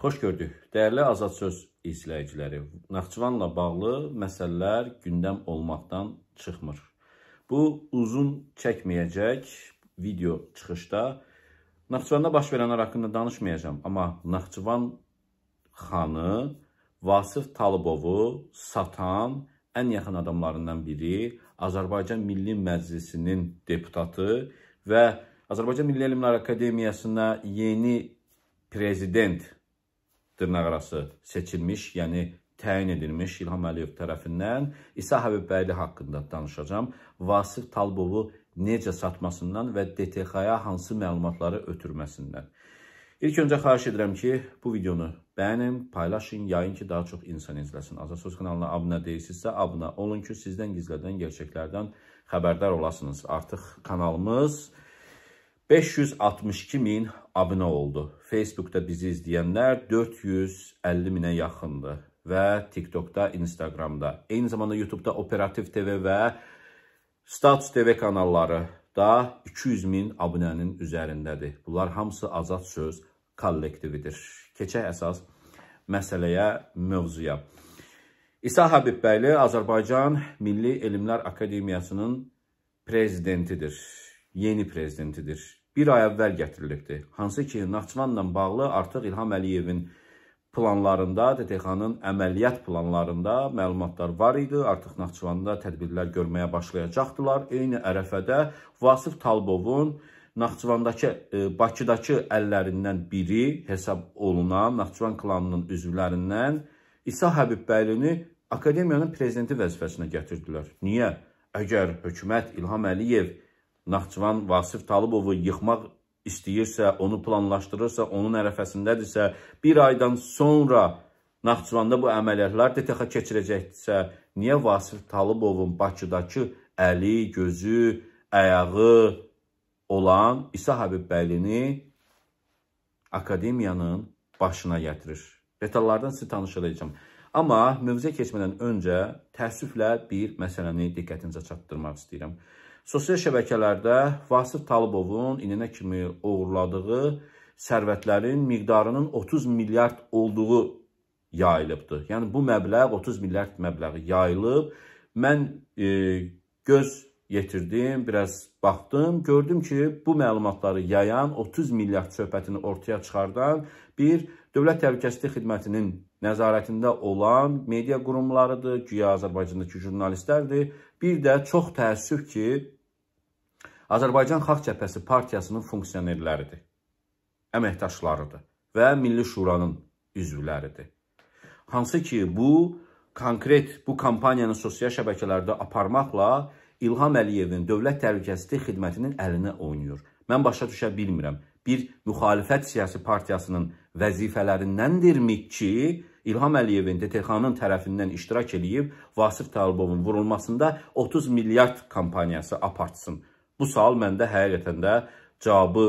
Xoş gördük. Dəyərli Azad Söz izləyiciləri, Naxçıvanla bağlı məsələlər gündəm olmaqdan çıxmır. Bu uzun çəkməyəcək video çıxışda Naxçıvanda baş verənlər haqqında danışmayacağam, amma Naxçıvan xanı Vasif Talıbovu satan ən yaxın adamlarından biri, Azərbaycan Milli Məclisinin deputatı və Azərbaycan Milli Elmlər Akademiyasına yeni prezident dırnaqarası seçilmiş, yəni təyin edilmiş İlham Əliyev tərəfindən İsa Həbibbəyli haqqında danışacağam. Vasif Talbovu necə satmasından və DTX-ya hansı məlumatları ötürməsindən. İlk öncə xahiş edirəm ki, bu videonu bəyənin, paylaşın, yayın ki, daha çox insan izləsin. Azasöz kanalına abunə deyilsinizsə, abunə olun ki, sizdən gizlədən gerçəklərdən xəbərdar olasınız. Artıq kanalımız 562 min abunə oldu. Facebookda bizi izləyənlər 450 minə yaxındır və TikTokda, Instagramda, eyni zamanda YouTube-da Operativ TV və Status TV kanalları da 200 min abunənin üzərindədir. Bunlar hamısı azad söz kollektividir. Keçək əsas məsələyə, mövzuya. İsa Həbibbəyli Azərbaycan Milli Elmlər Akademiyasının prezidentidir. Yeni prezidentidir bir ay əvvəl gətirilibdir. Hansı ki, Naxçıvanla bağlı artıq İlham Əliyevin planlarında, DTX-nın əməliyyat planlarında məlumatlar var idi. Artıq Naxçıvanda tədbirlər görməyə başlayacaqdılar. Eyni ərəfədə Vasif Talbovun Naxçıvandakı, e, Bakıdakı əllərindən biri hesab olunan Naxçıvan klanının üzvlərindən İsa Həbibbəylini akademiyanın prezidenti vəzifəsinə gətirdilər. Niyə? Əgər hökumət İlham Əliyev Naxçıvan Vasif Talıbovu yıxmaq istəyirsə, onu planlaşdırırsa, onun ərəfəsindədirsə, bir aydan sonra Naxçıvanda bu əməliyyatlar DTX keçirəcəkdirsə, niyə Vasif Talıbovun Bakıdakı əli, gözü, ayağı olan İsa Həbibbəylini akademiyanın başına gətirir? Detallardan sizi tanışılacağım. Amma mövzuya keçmədən öncə təəssüflə bir məsələni diqqətinizə çatdırmaq istəyirəm. Sosial şəbəkələrdə Vasif Talıbovun ininə kimi uğurladığı sərvətlərin miqdarının 30 milyard olduğu yayılıbdır. Yəni bu məbləğ 30 milyard məbləği yayılıb. Mən e, göz yetirdim, biraz baxdım, gördüm ki, bu məlumatları yayan 30 milyard söhbətini ortaya çıxardan bir Dövlət Təhlükəsizlik Xidmətinin nəzarətində olan media qurumlarıdır, güya Azərbaycandakı jurnalistlərdir. Bir də çox təəssüf ki, Azərbaycan Xalq Cəbhəsi Partiyasının funksionerləridir, əməkdaşlarıdır və Milli Şuranın üzvləridir. Hansı ki, bu konkret bu kampaniyanı sosial şəbəkələrdə aparmaqla İlham Əliyevin dövlət təhlükəsizlik xidmətinin əlinə oynayır. Mən başa düşə bilmirəm. Bir müxalifət siyasi partiyasının vəzifələrindəndirmi ki, İlham Əliyevin DTX-nın tərəfindən iştirak eləyib Vasif Talibovun vurulmasında 30 milyard kampaniyası apartsın. Bu sual məndə həqiqətən də cavabı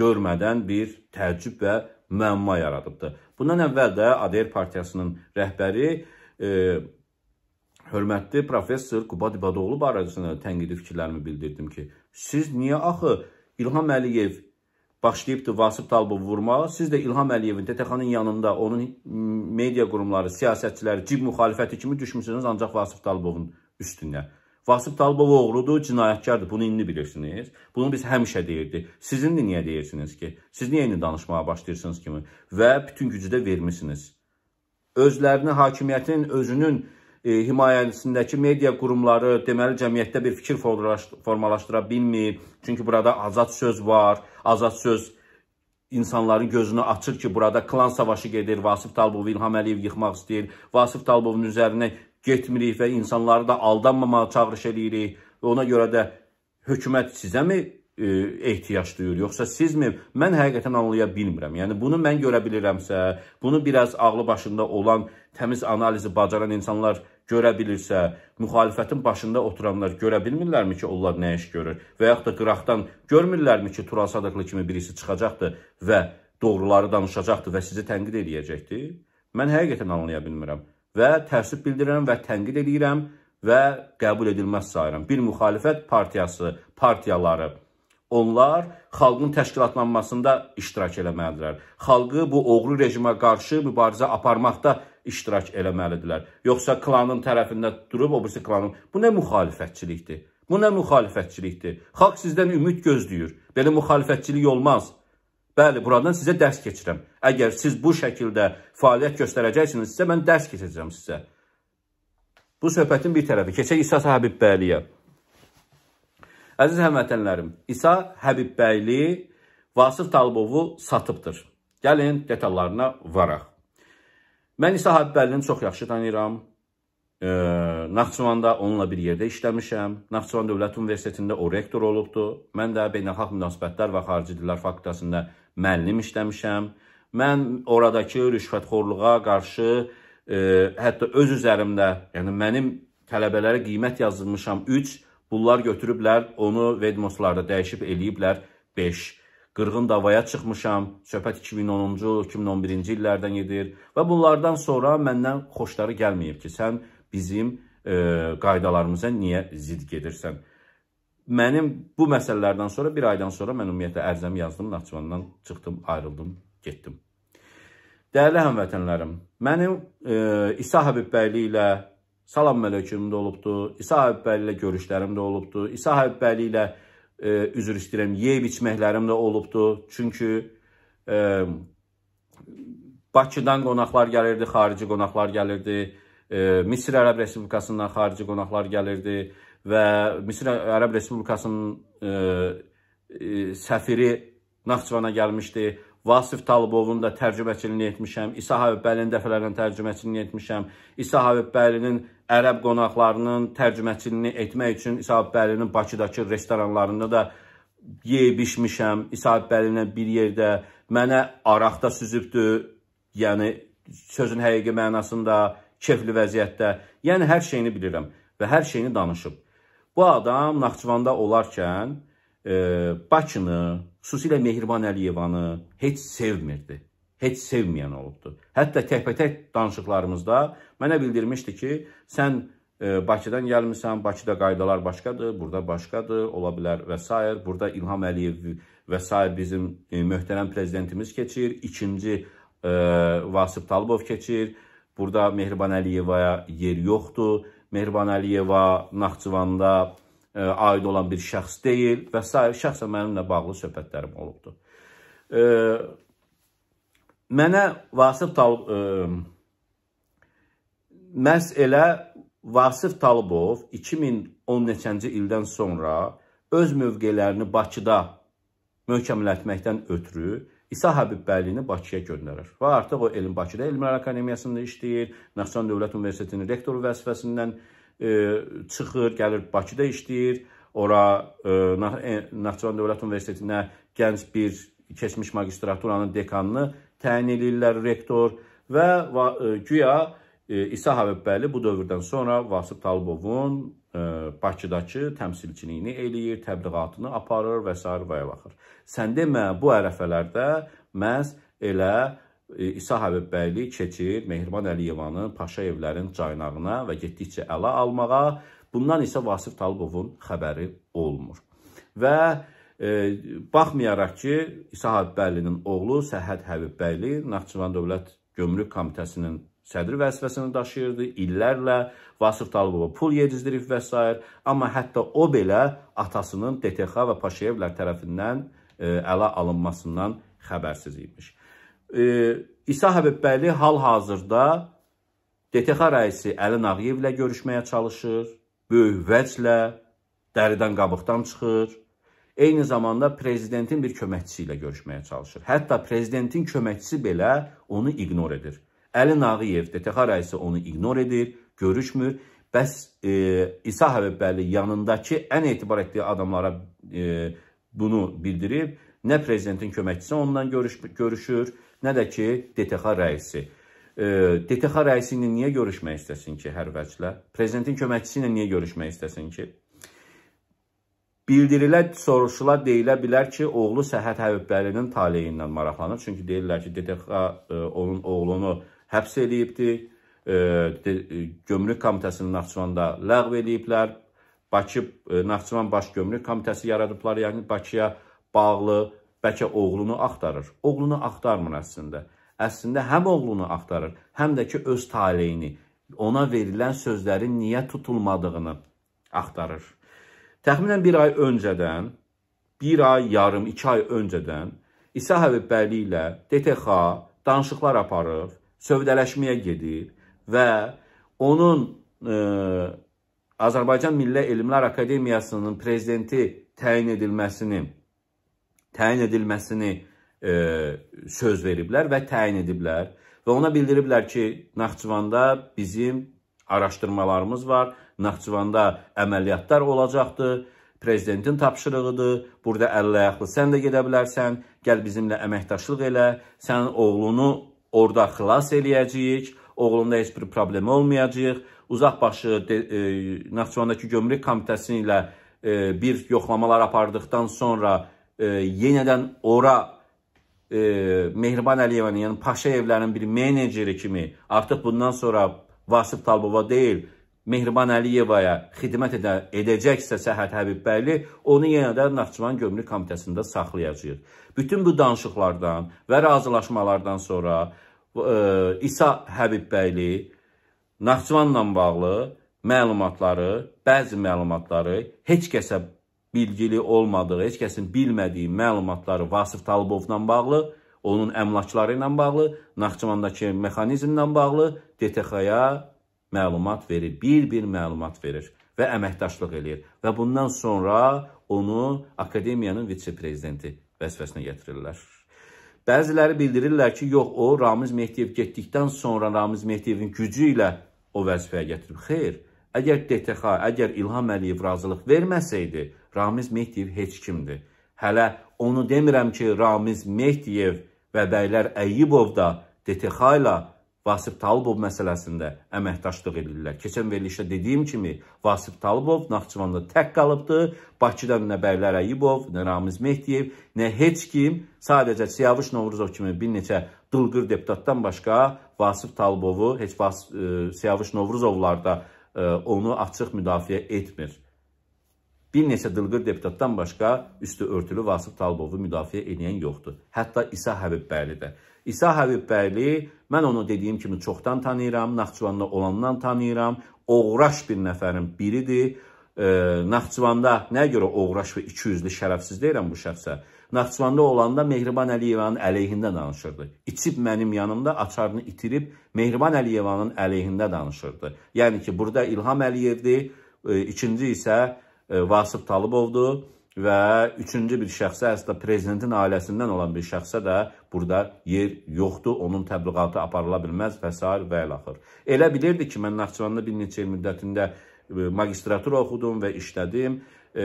görmədən bir təəccüb və müəmma yaradıbdır. Bundan əvvəl də ADR partiyasının rəhbəri e, hörmətli professor Qubad İbadoğlu barəsində tənqidi fikirlərimi bildirdim ki, siz niyə axı İlham Əliyev başlayıbdır Vasif Talibov vurmağa, siz də İlham Əliyevin TTX-nın yanında onun media qurumları, siyasətçiləri, cib müxalifəti kimi düşmüsünüz ancaq Vasif Talibovun üstünə. Vasif Talıbov oğludur, cinayətkardır. Bunu indi bilirsiniz. Bunu biz həmişə deyirdik. Sizin niyə deyirsiniz ki? Siz niyə indi danışmağa başlayırsınız kimi? Və bütün gücü də vermisiniz. Özlərini, hakimiyyətin, özünün e, himayəsindəki media qurumları deməli cəmiyyətdə bir fikir formalaşdıra bilmir. Çünki burada azad söz var. Azad söz insanların gözünü açır ki, burada klan savaşı gedir, Vasif Talbov İlham Əliyev yıxmaq istəyir, Vasif Talbovun üzərinə getmirik və insanları da aldanmamağa çağırış eləyirik. Ona görə də hökumət sizəmi e, ehtiyac duyur, yoxsa sizmi? Mən həqiqətən anlaya bilmirəm. Yəni, bunu mən görə bilirəmsə, bunu biraz ağlı başında olan təmiz analizi bacaran insanlar görə bilirsə, müxalifətin başında oturanlar görə bilmirlərmi ki, onlar nə iş görür? Və yaxud da qıraqdan görmürlərmi ki, Tural Sadıqlı kimi birisi çıxacaqdır və doğruları danışacaqdır və sizi tənqid edəcəkdir? Mən həqiqətən anlaya bilmirəm və təəssüb bildirirəm və tənqid edirəm və qəbul edilməz sayıram. Bir müxalifət partiyası, partiyaları, onlar xalqın təşkilatlanmasında iştirak eləməlidirlər. Xalqı bu oğru rejimə qarşı mübarizə aparmaqda iştirak eləməlidirlər. Yoxsa klanın tərəfində durub, o birisi klanın. Bu nə müxalifətçilikdir? Bu nə müxalifətçilikdir? Xalq sizdən ümid gözləyir. Belə müxalifətçilik olmaz. Bəli, buradan sizə dərs keçirəm. Əgər siz bu şəkildə fəaliyyət göstərəcəksinizsə, mən dərs keçirəcəm sizə. Bu söhbətin bir tərəfi. Keçək İsa Həbibbəyliyə. Əziz həmvətənlərim, İsa Həbibbəyli Vasif Talıbovu satıbdır. Gəlin detallarına varaq. Mən İsa Həbbəllini çox yaxşı tanıyıram. E, Naxçıvanda onunla bir yerdə işləmişəm. Naxçıvan Dövlət Universitetində o rektor olubdu. Mən də Beynəlxalq Münasibətlər və Xarici Dillər Fakültəsində müəllim işləmişəm. Mən oradakı rüşvətxorluğa qarşı e, hətta öz üzərimdə, yəni mənim tələbələrə qiymət yazılmışam 3, bunlar götürüblər, onu vedmoslarda dəyişib eləyiblər 5. Qırğın davaya çıxmışam, söhbət 2010-cu, 2011-ci illərdən gedir və bunlardan sonra məndən xoşları gəlməyib ki, sən bizim e, qaydalarımıza niyə zid gedirsən? Mənim bu məsələlərdən sonra, bir aydan sonra mən ümumiyyətlə ərzəmi yazdım, Naxçıvandan çıxdım, ayrıldım, getdim. Dəyərli həmvətənlərim, mənim e, İsa Həbibbəyli ilə salam mələküm də olubdu, İsa Həbibbəyli ilə görüşlərim də olubdu, İsa Həbibbəyli ilə e, üzr istəyirəm, yeyib içməklərim də olubdu. Çünki e, Bakıdan qonaqlar gəlirdi, xarici qonaqlar gəlirdi, Misir Ərəb Respublikasından xarici qonaqlar gəlirdi və Misir Ərəb Respublikasının e, e, səfiri Naxçıvana gəlmişdi. Vasif Talıbovun da tərcüməçiliyini etmişəm. İsa Habib Bəylinin dəfələrlə tərcüməçiliyini etmişəm. İsa Habib Bəylinin ərəb qonaqlarının tərcüməçiliyini etmək üçün İsa Habib Bəylinin Bakıdakı restoranlarında da yeyib içmişəm. İsa Habib Bəylinə bir yerdə mənə araqda süzübdü. Yəni sözün həqiqi mənasında kefli vəziyyətdə, yəni hər şeyini bilirəm və hər şeyini danışıb. Bu adam Naxçıvanda olarkən e, Bakını, xüsusilə Mehriban Əliyevanı heç sevmirdi. Heç sevməyən olubdu. Hətta təhbətək danışıqlarımızda mənə bildirmişdi ki, sən e, Bakıdan gəlmirsən, Bakıda qaydalar başqadır, burada başqadır, ola bilər və s. Burada İlham Əliyev və s. bizim e, möhtərəm prezidentimiz keçir, ikinci e, Vasif Talibov keçir, Burada Mehriban Əliyevaya yer yoxdur. Mehriban Əliyeva Naxçıvanda ə, e, aid olan bir şəxs deyil və s. şəxsən mənimlə bağlı söhbətlərim olubdur. Ə, e, mənə Vasif Talib ə, e, məhz elə Vasif Talibov 2010 neçənci ildən sonra öz mövqelərini Bakıda möhkəmlətməkdən ötürü İsa Həbibbəylini Bakıya göndərir və artıq o Elm Bakıda Elmlər Akademiyasında işləyir, Naxçıvan Dövlət Universitetinin rektoru vəzifəsindən e, çıxır, gəlir Bakıda işləyir, ora e, e Naxçıvan Dövlət Universitetinə gənc bir keçmiş magistraturanın dekanını təyin edirlər rektor və e, güya İsa Həbbəli bu dövrdən sonra Vasif Talibovun e, Bakıdakı təmsilçiliyini eləyir, təbliğatını aparır və s. və yaxır. Sən demə bu ərəfələrdə məhz elə e, İsa Həbibbəyli keçir Mehriban Əliyevanın Paşayevlərin caynağına və getdikcə əla almağa, bundan isə Vasif Talibovun xəbəri olmur. Və e, baxmayaraq ki, İsa Həbibbəylinin oğlu Səhəd Həbibbəyli Naxçıvan Dövlət Gömrük Komitəsinin sədri vəzifəsini daşıyırdı, illərlə Vasif Talıbova pul yedizdirib və s. Amma hətta o belə atasının DTX və Paşayevlər tərəfindən e, ələ alınmasından xəbərsiz imiş. E, İsa Həbibbəyli hal-hazırda DTX rəisi Əli Nağıyev ilə görüşməyə çalışır, böyük vəclə, dəridən qabıqdan çıxır, eyni zamanda prezidentin bir köməkçisi ilə görüşməyə çalışır. Hətta prezidentin köməkçisi belə onu ignor edir. Əli Nağıyev DTX rəisi onu ignor edir, görüşmür. Bəs e, İsa Həbibbəli yanındakı ən etibar etdiyi adamlara e, bunu bildirib. Nə prezidentin köməkçisi ondan görüş, görüşür, nə də ki DTX rəisi. E, DTX rəisi ilə niyə görüşmək istəsin ki, hər vəclə? Prezidentin köməkçisi ilə niyə görüşmək istəsin ki? Bildirilə, soruşula deyilə bilər ki, oğlu Səhət Həbibbəlinin taleyindən maraqlanır. Çünki deyirlər ki, DTX e, onun oğlunu həbs eləyibdir. E, Gömrük komitəsini Naxçıvanda ləğv eləyiblər. Bakı e, Naxçıvan Baş Gömrük Komitəsi yaradıblar, yəni Bakıya bağlı bəlkə oğlunu axtarır. Oğlunu axtarmır əslində. Əslində həm oğlunu axtarır, həm də ki öz taleyini, ona verilən sözlərin niyə tutulmadığını axtarır. Təxminən bir ay öncədən, bir ay yarım, iki ay öncədən İsa Həbibbəyli ilə DTX danışıqlar aparır sövdələşməyə gedib və onun e, Azərbaycan Milli Elmlər Akademiyasının prezidenti təyin edilməsini təyin edilməsini e, söz veriblər və təyin ediblər və ona bildiriblər ki, Naxçıvanda bizim araşdırmalarımız var, Naxçıvanda əməliyyatlar olacaqdır prezidentin tapşırığıdır. Burada əllə ayaqlı sən də gedə bilərsən. Gəl bizimlə əməkdaşlıq elə. Sənin oğlunu Orada xilas eləyəcəyik. Oğlumda heç bir problem olmayacaq. Uzaqbaşı e, Naxçıvandakı gömrük komitəsi ilə e, bir yoxlamalar apardıqdan sonra e, yenədən ora e, Mehriban Əliyevənin, yəni Paşayevlərin bir meneceri kimi artıq bundan sonra Vasif Talbova deyil, Mehriban Əliyevaya xidmət edə, edəcəksə Səhət Həbibbəyli, onu yenə də Naxçıvan Gömrük Komitəsində saxlayacaq. Bütün bu danışıqlardan və razılaşmalardan sonra ə, e, İsa Həbibbəyli Naxçıvanla bağlı məlumatları, bəzi məlumatları heç kəsə bilgili olmadığı, heç kəsin bilmədiyi məlumatları Vasif Talıbovla bağlı, onun əmlakları ilə bağlı, Naxçıvandakı mexanizmlə bağlı DTX-ya məlumat verir, bir-bir məlumat verir və əməkdaşlıq eləyir. Və bundan sonra onu akademiyanın vitse-prezidenti vəzifəsinə gətirirlər. Bəziləri bildirirlər ki, yox, o Ramiz Mehdiyev getdikdən sonra Ramiz Mehdiyevin gücü ilə o vəzifəyə gətirib. Xeyr, əgər DTX, əgər İlham Əliyev razılıq verməsəydi, Ramiz Mehdiyev heç kimdir. Hələ onu demirəm ki, Ramiz Mehdiyev və bəylər Əyyibov da DTX ilə Vasif Talıbov məsələsində əməkdaşlıq edirlər. Keçən verilişdə dediyim kimi, Vasif Talıbov Naxçıvanda tək qalıbdı. Bakıdan nə Bəylər Əyibov, nə Ramiz Mehdiyev, nə heç kim, sadəcə Siyavuş Novruzov kimi bir neçə dılqır deputatdan başqa Vasif Talıbovu, heç Vas e, Siyavuş Novruzovlar da e, onu açıq müdafiə etmir. Bir neçə dılqır deputatdan başqa üstü örtülü Vasif Talbovu müdafiə edən yoxdur. Hətta İsa Həbibbəyli də. İsa Həbibbəyli, mən onu dediyim kimi çoxdan tanıyıram, Naxçıvanda olandan tanıyıram, oğraş bir nəfərin biridir. E, Naxçıvanda, nəyə görə oğraş və 200-lü şərəfsiz deyirəm bu şəxsə? Naxçıvanda olanda Mehriban Əliyevanın əleyhində danışırdı. İçib mənim yanımda açarını itirib Mehriban Əliyevanın əleyhində danışırdı. Yəni ki, burada İlham Əliyevdir, e, ikinci isə E, Vasıb Talıbovdur və üçüncü bir şəxsə, əslində prezidentin ailəsindən olan bir şəxsə də burada yer yoxdur, onun təbliğatı aparıla bilməz və s. və ilaxır. Elə bilirdi ki, mən Naxçıvanda bir neçə il müddətində e, magistratura oxudum və işlədim. E,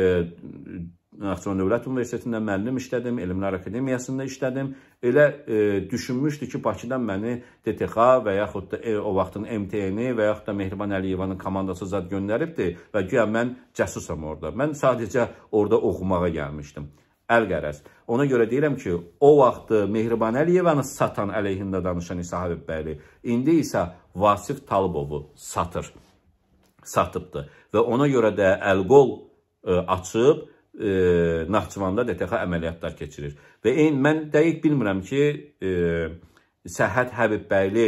Naxçıvan Dövlət Universitetində müəllim işlədim, Elmlər Akademiyasında işlədim. Elə e, düşünmüşdü ki, Bakıdan məni DTX və yaxud da e, o vaxtın MTN-i və yaxud da Mehriban Əliyevanın komandası zad göndəribdi və güya mən cəsusam orada. Mən sadəcə orada oxumağa gəlmişdim. Əlqərəz. Ona görə deyirəm ki, o vaxtı Mehriban Əliyevanı satan əleyhində danışan İsa Həbibbəyli, indi isə Vasif Talıbovu satır, satıbdı. Və ona görə də Əlqol ə, e, açıb e, Naxçıvanda DTX əməliyyatlar keçirir. Və eyni mən dəqiq bilmirəm ki, e, Səhhət Həbibbəyli,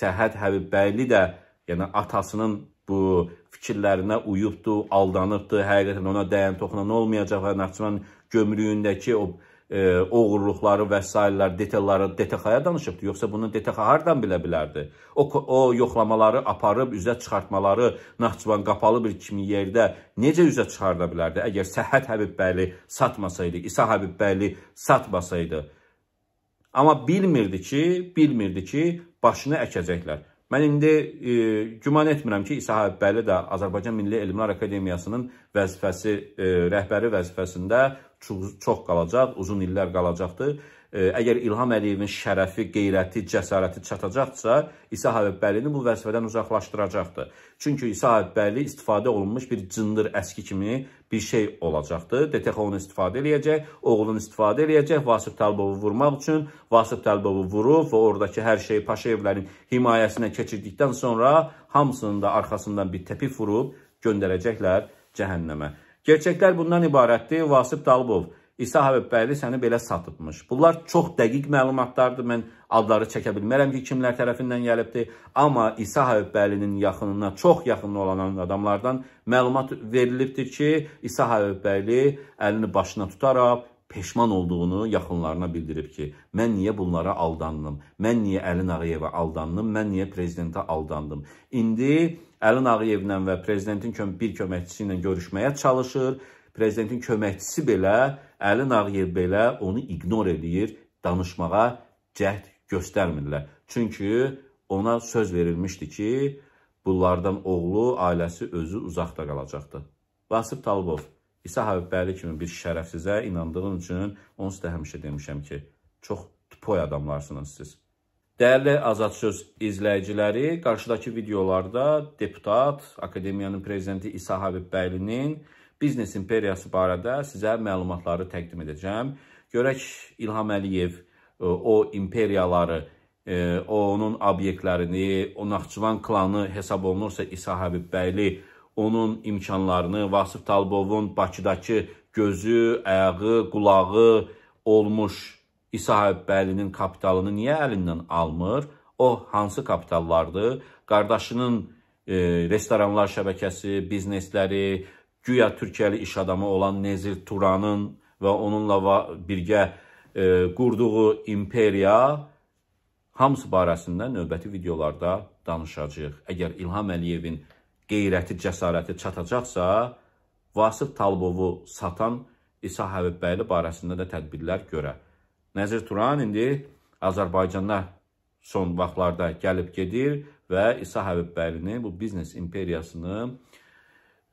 Səhhət Həbibbəyli də yəni atasının bu fikirlərinə uyubdu, aldanıbdı, həqiqətən ona dəyən toxunan olmayacaq və Naxçıvan gömrüyündəki o e, oğurluqları və s. detalları DTX-ya danışıbdı. Yoxsa bunu DTX hardan bilə bilərdi? O, o yoxlamaları aparıb üzə çıxartmaları Naxçıvan qapalı bir kimi yerdə necə üzə çıxarda bilərdi? Əgər Səhhət Həbibbəyli satmasaydı, İsa Həbibbəyli satmasaydı. Amma bilmirdi ki, bilmirdi ki, başını əkəcəklər. Mən indi e, güman etmirəm ki, İsa Həbbəli də Azərbaycan Milli Elmlər Akademiyasının vəzifəsi, e, rəhbəri vəzifəsində çox, çox qalacaq, uzun illər qalacaqdır əgər İlham Əliyevin şərəfi, qeyrəti, cəsarəti çatacaqsa, İsa Həbibbəlini bu vəzifədən uzaqlaşdıracaqdır. Çünki İsa Həbibbəli istifadə olunmuş bir cındır əski kimi bir şey olacaqdır. DTX onu istifadə eləyəcək, oğlun istifadə eləyəcək Vasif Talibovu vurmaq üçün. Vasif Talibovu vurub və oradakı hər şeyi Paşayevlərin himayəsinə keçirdikdən sonra hamısının da arxasından bir təpik vurub göndərəcəklər cəhənnəmə. Gerçəklər bundan ibarətdir. Vasif Dalibov İsa Həbəbəyli səni belə satıbmış. Bunlar çox dəqiq məlumatlardır. Mən adları çəkə bilmərəm ki, kimlər tərəfindən gəlibdir. Amma İsa Həbəbəylinin yaxınına, çox yaxın olan adamlardan məlumat verilibdir ki, İsa Həbəbəyli əlini başına tutaraq peşman olduğunu yaxınlarına bildirib ki, mən niyə bunlara aldandım? Mən niyə Əlin Ağayevə aldandım? Mən niyə prezidentə aldandım? İndi Əlin Ağayevlə və prezidentin bir köməkçisi ilə görüşməyə çalışır prezidentin köməkçisi belə, Əli Nağıyev belə onu ignor eləyir, danışmağa cəhd göstərmirlər. Çünki ona söz verilmişdi ki, bunlardan oğlu, ailəsi özü uzaqda qalacaqdı. Vasif Talibov, İsa Həbbəli kimi bir şərəfsizə inandığın üçün onsuz da həmişə demişəm ki, çox tüpoy adamlarsınız siz. Dəyərli Azad Söz izləyiciləri, qarşıdakı videolarda deputat, Akademiyanın prezidenti İsa Həbbəylinin biznes imperiyası barədə sizə məlumatları təqdim edəcəm. Görək İlham Əliyev e, o imperiyaları, e, onun obyektlərini, o Naxçıvan klanı hesab olunursa İsa Həbibbəyli, onun imkanlarını, Vasif Talbovun Bakıdakı gözü, əyağı, qulağı olmuş İsa Həbbəylinin kapitalını niyə əlindən almır? O hansı kapitallardır? Qardaşının e, restoranlar şəbəkəsi, biznesləri, güya Türkiyəli iş adamı olan Nezir Turanın və onunla birgə e, qurduğu imperiya hamısı barəsində növbəti videolarda danışacağıq. Əgər İlham Əliyevin qeyrəti, cəsarəti çatacaqsa, Vasif Talbovu satan İsa Həbibbəyli barəsində də tədbirlər görə. Nəzir Turan indi Azərbaycana son vaxtlarda gəlib gedir və İsa Həbibbəylini bu biznes imperiyasını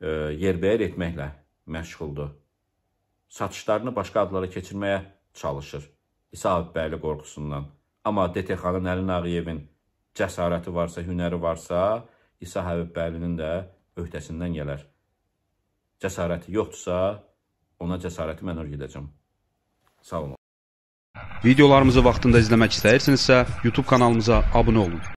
yerbəyər etməklə məşğuldur. Satışlarını başqa adlara keçirməyə çalışır. İsa Abbəyli qorxusundan. Amma DTX-nın Əli Nağiyevin cəsarəti varsa, hünəri varsa, İsa Həbbəylinin də öhdəsindən gələr. Cəsarəti yoxdursa, ona cəsarəti mən öyrədəcəm. Sağ olun. Videolarımızı vaxtında izləmək istəyirsinizsə, YouTube kanalımıza abunə olun.